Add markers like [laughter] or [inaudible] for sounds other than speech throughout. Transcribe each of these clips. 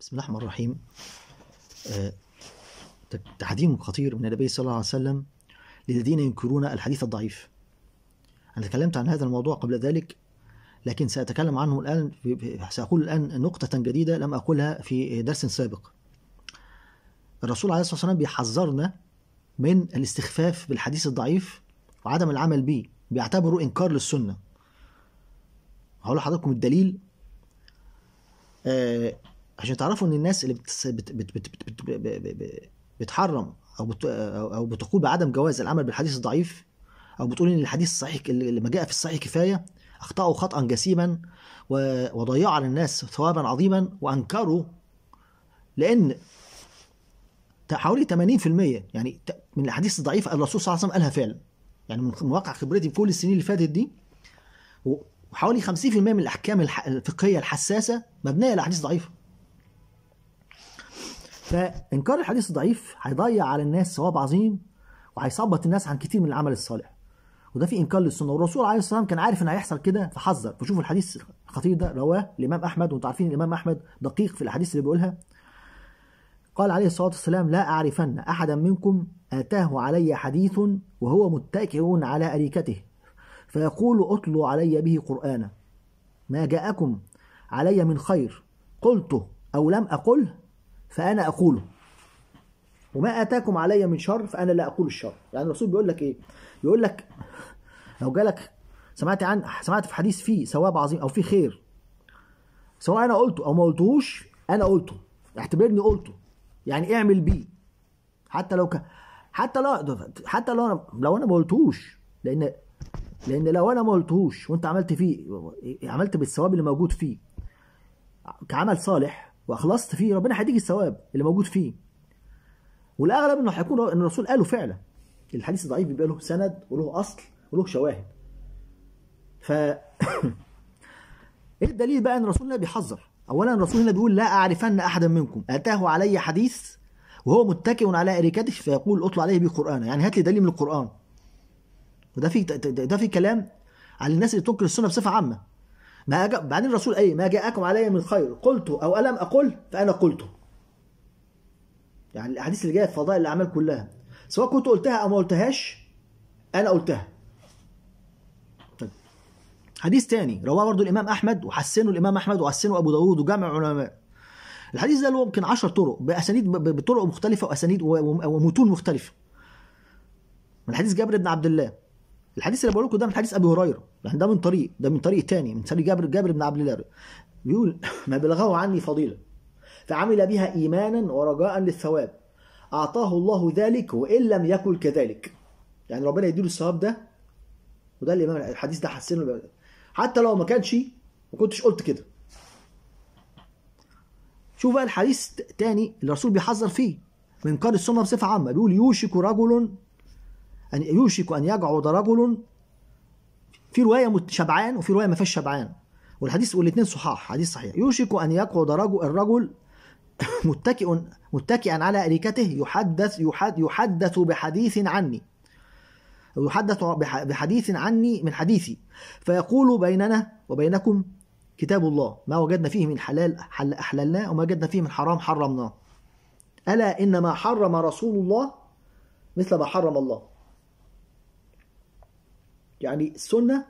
بسم الله الرحمن الرحيم آه، تحديم خطير من النبي صلى الله عليه وسلم للذين ينكرون الحديث الضعيف أنا تكلمت عن هذا الموضوع قبل ذلك لكن سأتكلم عنه الآن سأقول الآن نقطة جديدة لم أقولها في درس سابق الرسول عليه الصلاة والسلام بيحذرنا من الاستخفاف بالحديث الضعيف وعدم العمل به بيعتبره إنكار للسنة هقول لحضراتكم الدليل آه عشان تعرفوا ان الناس اللي بت بت بت بت بت بت بتحرم او بت او بتقول بعدم جواز العمل بالحديث الضعيف او بتقول ان الحديث الصحيح اللي ما جاء في الصحيح كفايه اخطاوا خطا جسيما وضيعوا على الناس ثوابا عظيما وانكروا لان حوالي 80% يعني من الاحاديث الضعيفه الرسول صلى الله عليه وسلم قالها فعلا يعني من واقع خبرتي في كل السنين اللي فاتت دي وحوالي 50% من الاحكام الفقهيه الحساسه مبنيه على احاديث ضعيفه فإنكار الحديث الضعيف هيضيع على الناس ثواب عظيم وهيثبط الناس عن كتير من العمل الصالح وده في انكار للسنه والرسول عليه الصلاه والسلام كان عارف ان هيحصل كده فحذر فشوف الحديث الخطير ده رواه الامام احمد وانتم عارفين الامام احمد دقيق في الاحاديث اللي بيقولها قال عليه الصلاه والسلام لا اعرفن احدا منكم اتاه علي حديث وهو متكئ على اريكته فيقول اطلوا علي به قرانا ما جاءكم علي من خير قلته او لم اقله فأنا أقوله وما آتاكم علي من شر فأنا لا أقول الشر يعني الرسول بيقول لك إيه يقول لك لو جالك سمعت عن سمعت في حديث فيه ثواب عظيم أو فيه خير سواء أنا قلته أو ما قلتهوش أنا قلته اعتبرني قلته يعني اعمل بيه حتى لو ك... حتى لو حتى لو انا لو انا ما قلتهوش لان لان لو انا ما قلتهوش وانت عملت فيه عملت بالثواب اللي موجود فيه كعمل صالح واخلصت فيه ربنا هيديك الثواب اللي موجود فيه والاغلب انه هيكون ان الرسول قاله فعلا الحديث ضعيف بيبقى له سند وله اصل وله شواهد ف [laughs] ايه الدليل بقى ان رسولنا بيحذر اولا هنا بيقول لا اعرفن احدا منكم اتاه علي حديث وهو متكئ على اريكته فيقول اطلع عليه بقرآن يعني هات لي دليل من القران وده في ده في كلام على الناس اللي تنكر السنه بصفه عامه ما جاء بعدين الرسول قال ما جاءكم علي من خير قلت او الم اقل فانا قلت يعني الاحاديث اللي جايه في فضائل الاعمال كلها سواء كنت قلتها او ما قلتهاش انا قلتها طيب. حديث تاني رواه برضه الامام احمد وحسنه الامام احمد وحسنه ابو داوود وجمع علماء الحديث ده له يمكن 10 طرق باسانيد بطرق مختلفه واسانيد ومتون مختلفه من حديث جابر بن عبد الله الحديث اللي بقول لكم ده من حديث ابي هريره يعني ده من طريق ده من طريق تاني من طريق جابر جابر بن عبد الله بيقول [laughs] ما بلغه عني فضيله فعمل بها ايمانا ورجاء للثواب اعطاه الله ذلك وان لم يكن كذلك يعني ربنا يديله الثواب ده وده الامام الحديث ده حسنه حتى لو ما كانش ما كنتش قلت كده شوف بقى الحديث تاني اللي الرسول بيحذر فيه من قال السنه بصفه عامه بيقول يوشك رجل أن يوشك أن يقعد رجل في رواية شبعان وفي رواية ما فيهاش شبعان والحديث والاثنين صحاح حديث صحيح يوشك أن يقعد رجل الرجل [coughs] متكئ متكئا على أريكته يحدث يحدث بحديث عني يحدث بحديث عني من حديثي فيقول بيننا وبينكم كتاب الله ما وجدنا فيه من حلال حل أحللناه وما وجدنا فيه من حرام حرمناه ألا إنما حرم رسول الله مثل ما حرم الله يعني السنة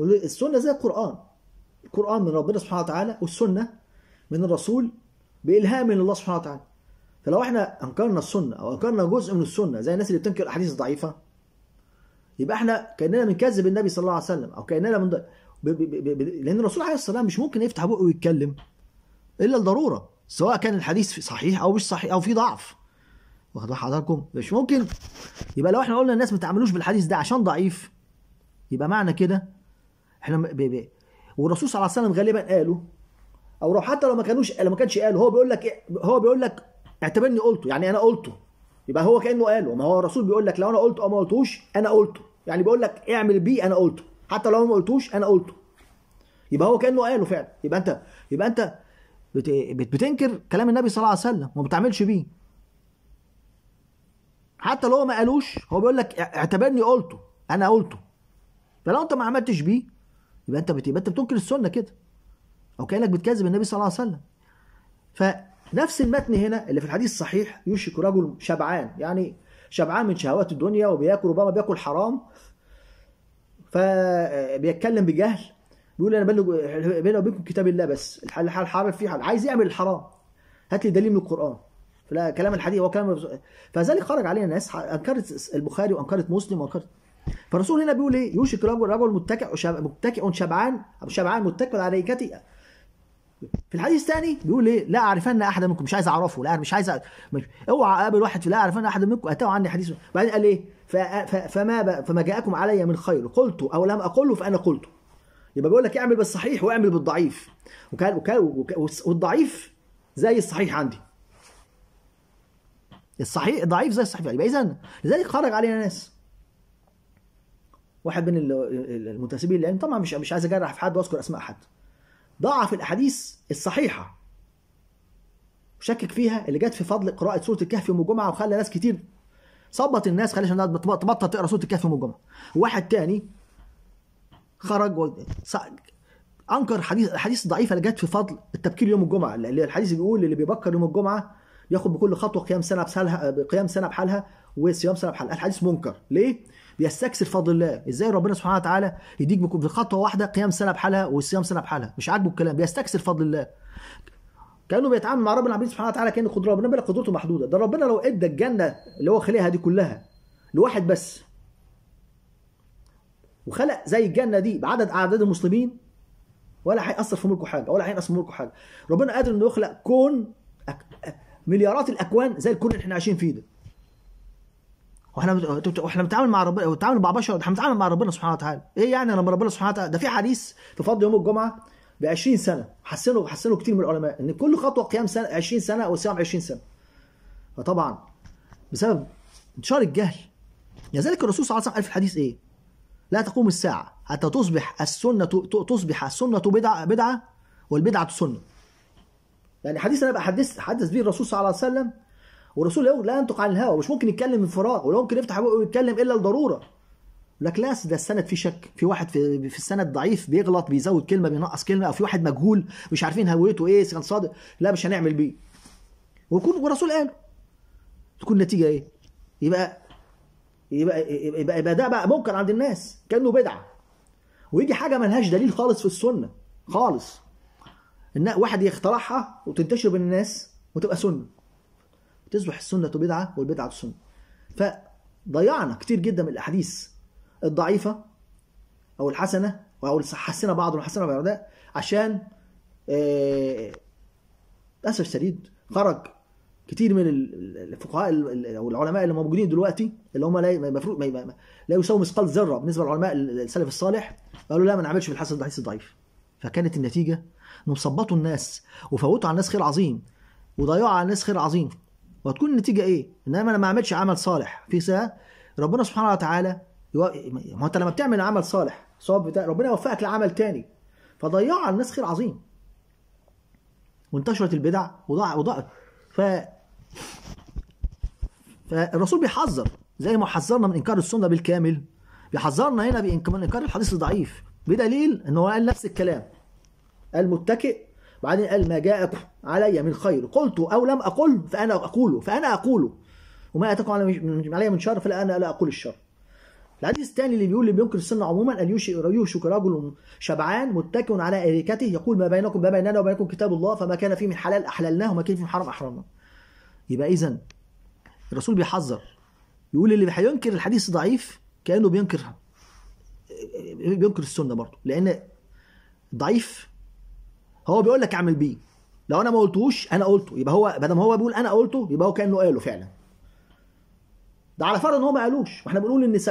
السنة زي القرآن القرآن من ربنا سبحانه وتعالى والسنة من الرسول بإلهام من الله سبحانه وتعالى فلو احنا انكرنا السنة او انكرنا جزء من السنة زي الناس اللي بتنكر الاحاديث الضعيفة يبقى احنا كاننا بنكذب النبي صلى الله عليه وسلم او كاننا من ب... ب... ب... لان الرسول عليه الصلاه والسلام مش ممكن يفتح بقه ويتكلم الا الضروره سواء كان الحديث صحيح او مش صحيح او في ضعف واخدين حضراتكم مش ممكن يبقى لو احنا قلنا الناس ما تعملوش بالحديث ده عشان ضعيف يبقى معنى كده احنا بي بي والرسول صلى الله عليه وسلم غالبا قاله او لو حتى لو ما كانوش لو ما كانش قاله هو بيقول لك إيه؟ هو بيقول لك اعتبرني قلته يعني انا قلته يبقى هو كانه قاله ما هو الرسول بيقول لك لو انا قلته او ما قلتوش انا قلته يعني بيقول لك اعمل بيه انا قلته حتى لو ما قلتوش انا قلته يبقى هو كانه قاله فعلا يبقى انت يبقى انت بتنكر كلام النبي صلى الله عليه وسلم وما بتعملش بيه حتى لو ما قالوش هو بيقول لك اعتبرني قلته انا قلته فلو انت ما عملتش بيه يبقى انت بتبقى يبقى انت بتنكر السنه كده او كانك بتكذب النبي صلى الله عليه وسلم فنفس المتن هنا اللي في الحديث الصحيح يوشك رجل شبعان يعني شبعان من شهوات الدنيا وبياكل ربما بياكل حرام فبيتكلم بجهل بيقول انا بلغ بيني وبينكم كتاب الله بس الحل الحرام فيه حل عايز يعمل الحرام هات لي دليل من القران لا كلام الحديث هو كلام فذلك خرج علينا ناس انكرت البخاري وانكرت مسلم وانكرت فالرسول هنا بيقول ايه يوشك رجل رجل متكئ متكئ شبعان او شبعان متكئ على ريكتي في الحديث الثاني بيقول ايه لا اعرفن احد منكم مش عايز اعرفه لا مش عايز اوعى اقابل واحد في لا اعرفن احد منكم اتاه عني حديث بعدين قال ايه فما فما جاءكم علي من خير قلت او لم اقله فانا قلته يبقى بيقول لك اعمل بالصحيح واعمل بالضعيف وكان وكان والضعيف زي الصحيح عندي الصحيح ضعيف زي الصحيح يبقى اذا لذلك خرج علينا ناس واحد من المنتسبين للعلم طبعا مش مش عايز اجرح في حد واذكر اسماء حد ضعف الاحاديث الصحيحه وشكك فيها اللي جت في فضل قراءه سوره الكهف يوم الجمعه وخلى ناس كتير صبت الناس خلى الناس تبطل تقرا سوره الكهف يوم الجمعه واحد تاني خرج و... انكر حديث الحديث الضعيفه اللي جت في فضل التبكير يوم الجمعه اللي الحديث بيقول اللي بيبكر يوم الجمعه بياخد بكل خطوه قيام سنه بحالها قيام سنه بحالها وصيام سنه بحالها الحديث منكر ليه بيستكثر فضل الله ازاي ربنا سبحانه وتعالى يديك بخطوه واحده قيام سنه بحالها وصيام سنه بحالها مش عاجبه الكلام بيستكثر فضل الله كانه بيتعامل مع ربنا العالمين سبحانه وتعالى كان قدره ربنا بلا قدرته محدوده ده ربنا لو ادى الجنه اللي هو خليها دي كلها لواحد بس وخلق زي الجنه دي بعدد اعداد المسلمين ولا هيأثر في ملكه حاجه ولا هينقص في ملكه حاجه ربنا قادر انه يخلق كون أك... مليارات الاكوان زي الكون اللي احنا عايشين فيه ده واحنا واحنا بنتعامل مع ربنا بنتعامل مع بشر احنا بنتعامل مع ربنا سبحانه وتعالى ايه يعني لما ربنا سبحانه وتعالى ده في حديث في فضل يوم الجمعه ب 20 سنه حسنوا حسنوا كتير من العلماء ان كل خطوه قيام سنه 20 سنه او صيام 20 سنه فطبعا بسبب انتشار الجهل لذلك الرسول صلى الله عليه وسلم قال في الحديث ايه لا تقوم الساعه حتى تصبح السنه تصبح السنه بدعه بدعه والبدعه سنه يعني حديث انا بحدث حدث به الرسول صلى الله عليه وسلم والرسول لا ينطق عن الهوى مش ممكن يتكلم من فراغ ولا ممكن يفتح بقه ويتكلم الا لضروره لك لا ده السند فيه شك في واحد في, في السند ضعيف بيغلط بيزود كلمه بينقص كلمه او في واحد مجهول مش عارفين هويته ايه كان صادق لا مش هنعمل بيه ويكون والرسول قال تكون النتيجه ايه يبقى يبقى يبقى, يبقى, يبقى ده بقى منكر عند الناس كانه بدعه ويجي حاجه ملهاش دليل خالص في السنه خالص ان واحد يخترعها وتنتشر بين الناس وتبقى سنه تصبح السنه بدعه والبدعه سنه فضيعنا كتير جدا من الاحاديث الضعيفه او الحسنه او حسنا بعض وحسنا بعض عشان آه، للاسف الشديد خرج كتير من الفقهاء او العلماء اللي موجودين دلوقتي اللي هم لا المفروض لا يساووا مثقال ذره بالنسبه للعلماء السلف الصالح قالوا لا ما نعملش في الحسن الحديث الضعيف فكانت النتيجة انهم صبطوا الناس وفوتوا على الناس خير عظيم وضيعوا على الناس خير عظيم وهتكون النتيجة ايه؟ ان انا ما اعملش عمل صالح في ساعة ربنا سبحانه وتعالى يو... ما انت لما بتعمل عمل صالح صواب بتاع ربنا يوفقك لعمل تاني فضيعوا على الناس خير عظيم وانتشرت البدع وضاع وضاع ف فالرسول بيحذر زي ما حذرنا من انكار السنه بالكامل بيحذرنا هنا من انكار الحديث الضعيف بدليل ان هو قال نفس الكلام المتكئ وبعدين قال ما جاءكم علي من خير قلت او لم اقل فانا اقوله فانا اقوله وما اتاكم علي من شر فلا انا لا اقول الشر الحديث الثاني اللي بيقول اللي بينكر السنه عموما ان يوشك رجل شبعان متكئ على اريكته يقول ما بينكم ما بيننا وبينكم كتاب الله فما كان فيه من حلال احللناه وما كان فيه من حرام احرمناه يبقى اذا الرسول بيحذر يقول اللي هينكر الحديث ضعيف كانه بينكر بينكر السنه برضه لان ضعيف هو بيقول لك اعمل بيه لو انا ما قلتوش انا قلته يبقى هو بدل ما هو بيقول انا قلته يبقى هو كانه قاله فعلا ده على فرض ان هو ما قالوش واحنا بنقول ان 70%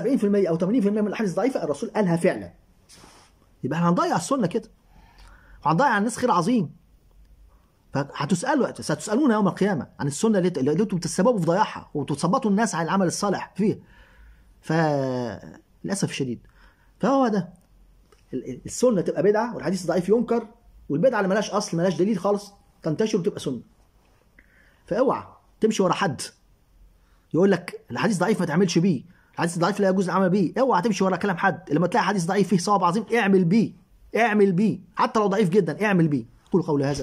او 80% من الاحاديث ضعيفه الرسول قالها فعلا يبقى احنا هنضيع السنه كده وهنضيع على الناس خير عظيم فهتسالوا ستسالون يوم القيامه عن السنه اللي انتم بتتسببوا في ضياعها وبتثبطوا الناس على العمل الصالح فيها فللاسف الشديد فهو ده السنه تبقى بدعه والحديث الضعيف ينكر والبدعه اللي مالهاش اصل مالهاش دليل خالص تنتشر وتبقى سنه فاوعى تمشي ورا حد يقول لك الحديث ضعيف ما تعملش بيه الحديث ضعيف لا يجوز العمل بيه اوعى تمشي ورا كلام حد لما تلاقي حديث ضعيف فيه صواب عظيم اعمل بيه اعمل بيه حتى لو ضعيف جدا اعمل بيه قول قولي هذا